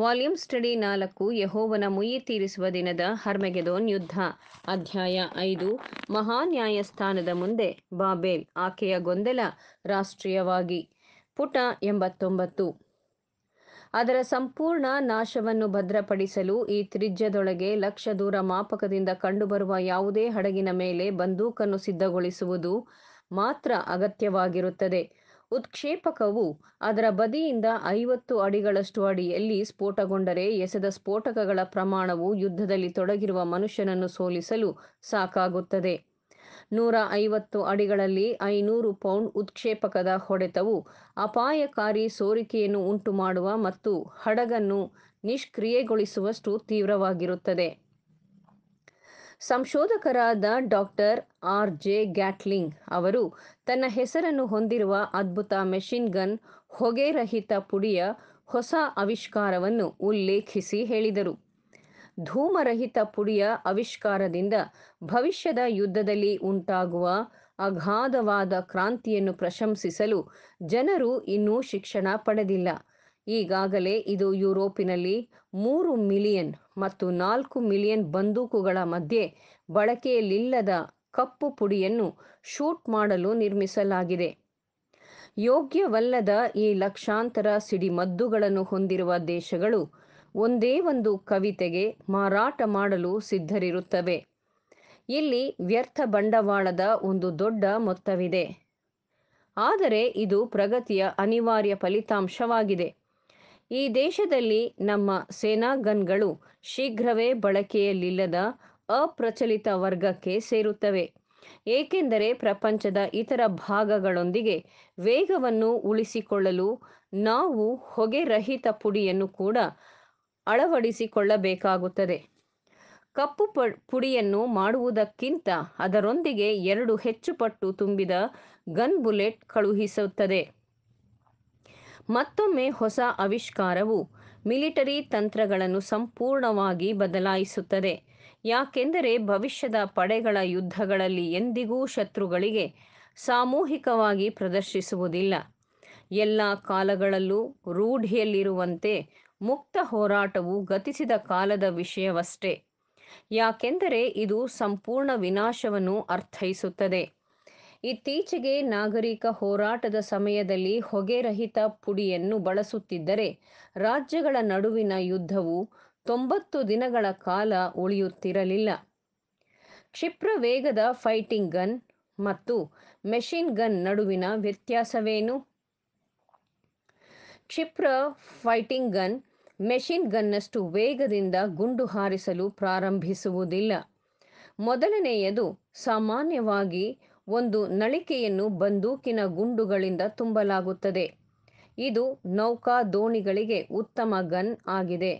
volume study ನಾಲ್ಕು ಯಹೋವನ ಮುಯಿ ತೀರಿಸುವ ದಿನದ ಹರ್ಮೆಗೆದೋನ್ ಯುದ್ಧ ಅಧ್ಯಾಯ ಐದು ಮಹಾ ನ್ಯಾಯಸ್ಥಾನದ ಮುಂದೆ ಬಾಬೆಲ್ ಆಕೆಯ ಗೊಂದಲ ರಾಷ್ಟ್ರೀಯವಾಗಿ ಪುಟ ಎಂಬತ್ತೊಂಬತ್ತು ಅದರ ಸಂಪೂರ್ಣ ನಾಶವನ್ನು ಭದ್ರಪಡಿಸಲು ಈ ತ್ರಿಜ್ಯದೊಳಗೆ ಲಕ್ಷ ದೂರ ಮಾಪಕದಿಂದ ಕಂಡುಬರುವ ಯಾವುದೇ ಹಡಗಿನ ಮೇಲೆ ಬಂದೂಕನ್ನು ಸಿದ್ಧಗೊಳಿಸುವುದು ಮಾತ್ರ ಅಗತ್ಯವಾಗಿರುತ್ತದೆ ಉತ್ಕ್ಷೇಪಕವು ಅದರ ಬದಿಯಿಂದ ಐವತ್ತು ಅಡಿಗಳಷ್ಟು ಅಡಿಯಲ್ಲಿ ಸ್ಫೋಟಗೊಂಡರೆ ಎಸೆದ ಸ್ಫೋಟಕಗಳ ಪ್ರಮಾಣವು ಯುದ್ಧದಲ್ಲಿ ತೊಡಗಿರುವ ಮನುಷ್ಯನನ್ನು ಸೋಲಿಸಲು ಸಾಕಾಗುತ್ತದೆ ನೂರ ಐವತ್ತು ಅಡಿಗಳಲ್ಲಿ ಐನೂರು ಪೌಂಡ್ ಉತ್ಕ್ಷೇಪಕದ ಹೊಡೆತವು ಅಪಾಯಕಾರಿ ಸೋರಿಕೆಯನ್ನು ಉಂಟುಮಾಡುವ ಮತ್ತು ಹಡಗನ್ನು ನಿಷ್ಕ್ರಿಯೆಗೊಳಿಸುವಷ್ಟು ತೀವ್ರವಾಗಿರುತ್ತದೆ ಸಂಶೋಧಕರಾದ ಡಾಕ್ಟರ್ ಆರ್ ಜೆ ಗ್ಯಾಟ್ಲಿಂಗ್ ಅವರು ತನ್ನ ಹೆಸರನ್ನು ಹೊಂದಿರುವ ಅದ್ಭುತ ಮೆಷಿನ್ ಗನ್ ಹೊಗೆ ಪುಡಿಯ ಹೊಸ ಆವಿಷ್ಕಾರವನ್ನು ಉಲ್ಲೇಖಿಸಿ ಹೇಳಿದರು ಧೂಮರಹಿತ ಪುಡಿಯ ಆವಿಷ್ಕಾರದಿಂದ ಭವಿಷ್ಯದ ಯುದ್ಧದಲ್ಲಿ ಉಂಟಾಗುವ ಅಗಾಧವಾದ ಕ್ರಾಂತಿಯನ್ನು ಪ್ರಶಂಸಿಸಲು ಜನರು ಇನ್ನೂ ಶಿಕ್ಷಣ ಪಡೆದಿಲ್ಲ ಈಗಾಗಲೇ ಇದು ಯುರೋಪಿನಲ್ಲಿ ಮೂರು ಮಿಲಿಯನ್ ಮತ್ತು ನಾಲ್ಕು ಮಿಲಿಯನ್ ಬಂದೂಕುಗಳ ಮಧ್ಯೆ ಬಳಕೆಯಲ್ಲಿಲ್ಲದ ಕಪ್ಪು ಪುಡಿಯನ್ನು ಶೂಟ್ ಮಾಡಲು ನಿರ್ಮಿಸಲಾಗಿದೆ ಯೋಗ್ಯವಲ್ಲದ ಈ ಲಕ್ಷಾಂತರ ಸಿಡಿಮದ್ದುಗಳನ್ನು ಹೊಂದಿರುವ ದೇಶಗಳು ಒಂದೇ ಒಂದು ಕವಿತೆಗೆ ಮಾರಾಟ ಮಾಡಲು ಸಿದ್ಧರಿರುತ್ತವೆ ಇಲ್ಲಿ ವ್ಯರ್ಥ ಬಂಡವಾಳದ ಒಂದು ದೊಡ್ಡ ಮೊತ್ತವಿದೆ ಆದರೆ ಇದು ಪ್ರಗತಿಯ ಅನಿವಾರ್ಯ ಫಲಿತಾಂಶವಾಗಿದೆ ಈ ದೇಶದಲ್ಲಿ ನಮ್ಮ ಸೇನಾ ಗನ್ಗಳು ಶೀಘ್ರವೇ ಬಳಕೆಯಲ್ಲಿಲ್ಲದ ಅಪ್ರಚಲಿತ ವರ್ಗಕ್ಕೆ ಸೇರುತ್ತವೆ ಏಕೆಂದರೆ ಪ್ರಪಂಚದ ಇತರ ಭಾಗಗಳೊಂದಿಗೆ ವೇಗವನ್ನು ಉಳಿಸಿಕೊಳ್ಳಲು ನಾವು ಹೊಗೆರಹಿತ ಪುಡಿಯನ್ನು ಕೂಡ ಅಳವಡಿಸಿಕೊಳ್ಳಬೇಕಾಗುತ್ತದೆ ಕಪ್ಪು ಪುಡಿಯನ್ನು ಮಾಡುವುದಕ್ಕಿಂತ ಅದರೊಂದಿಗೆ ಎರಡು ಹೆಚ್ಚು ಪಟ್ಟು ತುಂಬಿದ ಗನ್ ಬುಲೆಟ್ ಕಳುಹಿಸುತ್ತದೆ ಮತ್ತೊಮ್ಮೆ ಹೊಸ ಆವಿಷ್ಕಾರವು ಮಿಲಿಟರಿ ತಂತ್ರಗಳನ್ನು ಸಂಪೂರ್ಣವಾಗಿ ಬದಲಾಯಿಸುತ್ತದೆ ಯಾಕೆಂದರೆ ಭವಿಷ್ಯದ ಪಡೆಗಳ ಯುದ್ಧಗಳಲ್ಲಿ ಎಂದಿಗೂ ಶತ್ರುಗಳಿಗೆ ಸಾಮೂಹಿಕವಾಗಿ ಪ್ರದರ್ಶಿಸುವುದಿಲ್ಲ ಎಲ್ಲ ಕಾಲಗಳಲ್ಲೂ ರೂಢಿಯಲ್ಲಿರುವಂತೆ ಮುಕ್ತ ಹೋರಾಟವು ಗತಿಸಿದ ಕಾಲದ ವಿಷಯವಷ್ಟೇ ಯಾಕೆಂದರೆ ಇದು ಸಂಪೂರ್ಣ ವಿನಾಶವನ್ನು ಅರ್ಥೈಸುತ್ತದೆ ಇತ್ತೀಚೆಗೆ ನಾಗರಿಕ ಹೋರಾಟದ ಸಮಯದಲ್ಲಿ ಹೊಗೆರಹಿತ ಪುಡಿಯನ್ನು ಬಳಸುತ್ತಿದ್ದರೆ ರಾಜ್ಯಗಳ ನಡುವಿನ ಯುದ್ಧವು ತೊಂಬತ್ತು ದಿನಗಳ ಕಾಲ ಉಳಿಯುತ್ತಿರಲಿಲ್ಲ ಕ್ಷಿಪ್ರ ವೇಗದ ಫೈಟಿಂಗ್ ಗನ್ ಮತ್ತು ಮೆಷಿನ್ ಗನ್ ನಡುವಿನ ವ್ಯತ್ಯಾಸವೇನು ಕ್ಷಿಪ್ರ ಫೈಟಿಂಗ್ ಗನ್ ಮೆಷಿನ್ ಗನ್ನಷ್ಟು ವೇಗದಿಂದ ಗುಂಡು ಹಾರಿಸಲು ಪ್ರಾರಂಭಿಸುವುದಿಲ್ಲ ಮೊದಲನೆಯದು ಸಾಮಾನ್ಯವಾಗಿ ಒಂದು ನಳಿಕೆಯನ್ನು ಬಂದೂಕಿನ ಗುಂಡುಗಳಿಂದ ತುಂಬಲಾಗುತ್ತದೆ ಇದು ನೌಕಾ ದೋಣಿಗಳಿಗೆ ಉತ್ತಮ ಗನ್ ಆಗಿದೆ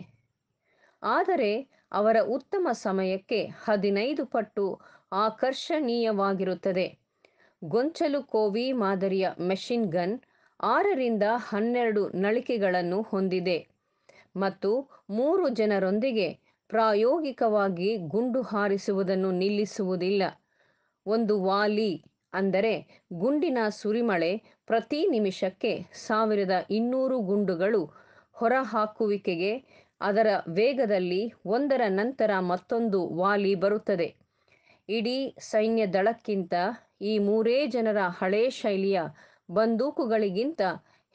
ಆದರೆ ಅವರ ಉತ್ತಮ ಸಮಯಕ್ಕೆ ಹದಿನೈದು ಪಟ್ಟು ಆಕರ್ಷಣೀಯವಾಗಿರುತ್ತದೆ ಗೊಂಚಲು ಕೋವಿ ಮಾದರಿಯ ಮೆಷಿನ್ ಗನ್ ಆರರಿಂದ ಹನ್ನೆರಡು ನಳಿಕೆಗಳನ್ನು ಹೊಂದಿದೆ ಮತ್ತು ಮೂರು ಜನರೊಂದಿಗೆ ಪ್ರಾಯೋಗಿಕವಾಗಿ ಗುಂಡು ಹಾರಿಸುವುದನ್ನು ನಿಲ್ಲಿಸುವುದಿಲ್ಲ ಒಂದು ವಾಲಿ ಅಂದರೆ ಗುಂಡಿನ ಸುರಿಮಳೆ ಪ್ರತಿ ನಿಮಿಷಕ್ಕೆ ಸಾವಿರದ ಇನ್ನೂರು ಗುಂಡುಗಳು ಹೊರಹಾಕುವಿಕೆಗೆ ಅದರ ವೇಗದಲ್ಲಿ ಒಂದರ ನಂತರ ಮತ್ತೊಂದು ವಾಲಿ ಬರುತ್ತದೆ ಇಡೀ ಸೈನ್ಯ ದಳಕ್ಕಿಂತ ಈ ಮೂರೇ ಜನರ ಹಳೆ ಶೈಲಿಯ ಬಂದೂಕುಗಳಿಗಿಂತ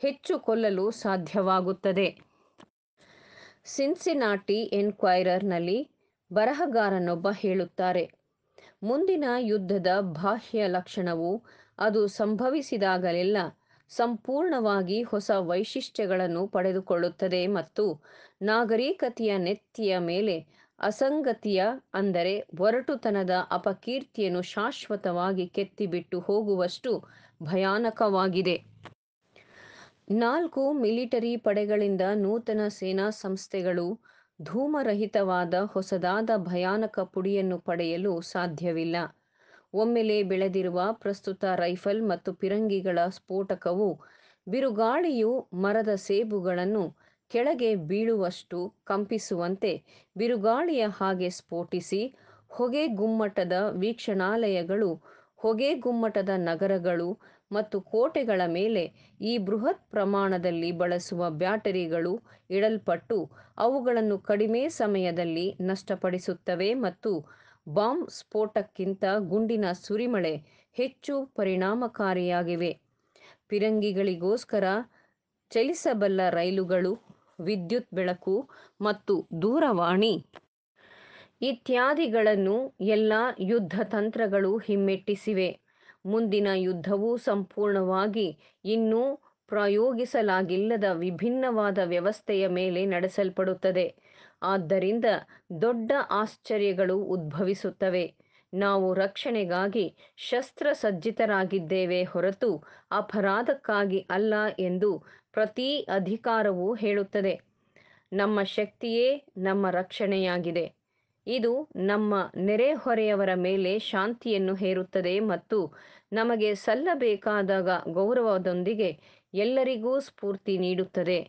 ಹೆಚ್ಚು ಕೊಲ್ಲಲು ಸಾಧ್ಯವಾಗುತ್ತದೆ ಸಿನ್ಸಿನಾಟಿ ಎನ್ಕ್ವೈರರ್ನಲ್ಲಿ ಬರಹಗಾರನೊಬ್ಬ ಹೇಳುತ್ತಾರೆ ಮುಂದಿನ ಯುದ್ಧದ ಬಾಹ್ಯ ಲಕ್ಷಣವು ಅದು ಸಂಭವಿಸಿದಾಗಲೆಲ್ಲ ಸಂಪೂರ್ಣವಾಗಿ ಹೊಸ ವೈಶಿಷ್ಟ್ಯಗಳನ್ನು ಪಡೆದುಕೊಳ್ಳುತ್ತದೆ ಮತ್ತು ನಾಗರಿಕತೆಯ ನೆತ್ತಿಯ ಮೇಲೆ ಅಸಂಗತಿಯ ಅಂದರೆ ಒರಟುತನದ ಅಪಕೀರ್ತಿಯನ್ನು ಶಾಶ್ವತವಾಗಿ ಕೆತ್ತಿಬಿಟ್ಟು ಹೋಗುವಷ್ಟು ಭಯಾನಕವಾಗಿದೆ ನಾಲ್ಕು ಮಿಲಿಟರಿ ಪಡೆಗಳಿಂದ ನೂತನ ಸೇನಾ ಸಂಸ್ಥೆಗಳು ಧೂಮರಹಿತವಾದ ಹೊಸದಾದ ಭಯಾನಕ ಪುಡಿಯನ್ನು ಪಡೆಯಲು ಸಾಧ್ಯವಿಲ್ಲ ಒಮ್ಮೆಲೆ ಬೆಳೆದಿರುವ ಪ್ರಸ್ತುತ ರೈಫಲ್ ಮತ್ತು ಪಿರಂಗಿಗಳ ಸ್ಫೋಟಕವು ಬಿರುಗಾಳಿಯು ಮರದ ಸೇಬುಗಳನ್ನು ಕೆಳಗೆ ಬೀಳುವಷ್ಟು ಕಂಪಿಸುವಂತೆ ಬಿರುಗಾಳಿಯ ಹಾಗೆ ಸ್ಫೋಟಿಸಿ ಹೊಗೆ ಗುಮ್ಮಟದ ವೀಕ್ಷಣಾಲಯಗಳು ಹೊಗೆ ಗುಮ್ಮಟದ ನಗರಗಳು ಮತ್ತು ಕೋಟೆಗಳ ಮೇಲೆ ಈ ಬೃಹತ್ ಪ್ರಮಾಣದಲ್ಲಿ ಬಳಸುವ ಬ್ಯಾಟರಿಗಳು ಇಡಲ್ಪಟ್ಟು ಅವುಗಳನ್ನು ಕಡಿಮೆ ಸಮಯದಲ್ಲಿ ನಷ್ಟಪಡಿಸುತ್ತವೆ ಮತ್ತು ಬಾಂಬ್ ಸ್ಫೋಟಕ್ಕಿಂತ ಗುಂಡಿನ ಸುರಿಮಳೆ ಹೆಚ್ಚು ಪರಿಣಾಮಕಾರಿಯಾಗಿವೆ ಪಿರಂಗಿಗಳಿಗೋಸ್ಕರ ಚಲಿಸಬಲ್ಲ ರೈಲುಗಳು ವಿದ್ಯುತ್ ಬೆಳಕು ಮತ್ತು ದೂರವಾಣಿ ಇತ್ಯಾದಿಗಳನ್ನು ಎಲ್ಲ ಯುದ್ಧ ತಂತ್ರಗಳು ಹಿಮ್ಮೆಟ್ಟಿಸಿವೆ ಮುಂದಿನ ಯುದ್ಧವು ಸಂಪೂರ್ಣವಾಗಿ ಇನ್ನೂ ಪ್ರಯೋಗಿಸಲಾಗಿಲ್ಲದ ವಿಭಿನ್ನವಾದ ವ್ಯವಸ್ಥೆಯ ಮೇಲೆ ನಡೆಸಲ್ಪಡುತ್ತದೆ ಆದ್ದರಿಂದ ದೊಡ್ಡ ಆಶ್ಚರ್ಯಗಳು ಉದ್ಭವಿಸುತ್ತವೆ ನಾವು ರಕ್ಷಣೆಗಾಗಿ ಶಸ್ತ್ರಸಜ್ಜಿತರಾಗಿದ್ದೇವೆ ಹೊರತು ಅಪರಾಧಕ್ಕಾಗಿ ಅಲ್ಲ ಎಂದು ಪ್ರತಿ ಅಧಿಕಾರವೂ ಹೇಳುತ್ತದೆ ನಮ್ಮ ಶಕ್ತಿಯೇ ನಮ್ಮ ರಕ್ಷಣೆಯಾಗಿದೆ ಇದು ನಮ್ಮ ನೆರೆಹೊರೆಯವರ ಮೇಲೆ ಶಾಂತಿಯನ್ನು ಹೇರುತ್ತದೆ ಮತ್ತು ನಮಗೆ ಸಲ್ಲಬೇಕಾದಾಗ ಗೌರವದೊಂದಿಗೆ ಎಲ್ಲರಿಗೂ ಸ್ಫೂರ್ತಿ ನೀಡುತ್ತದೆ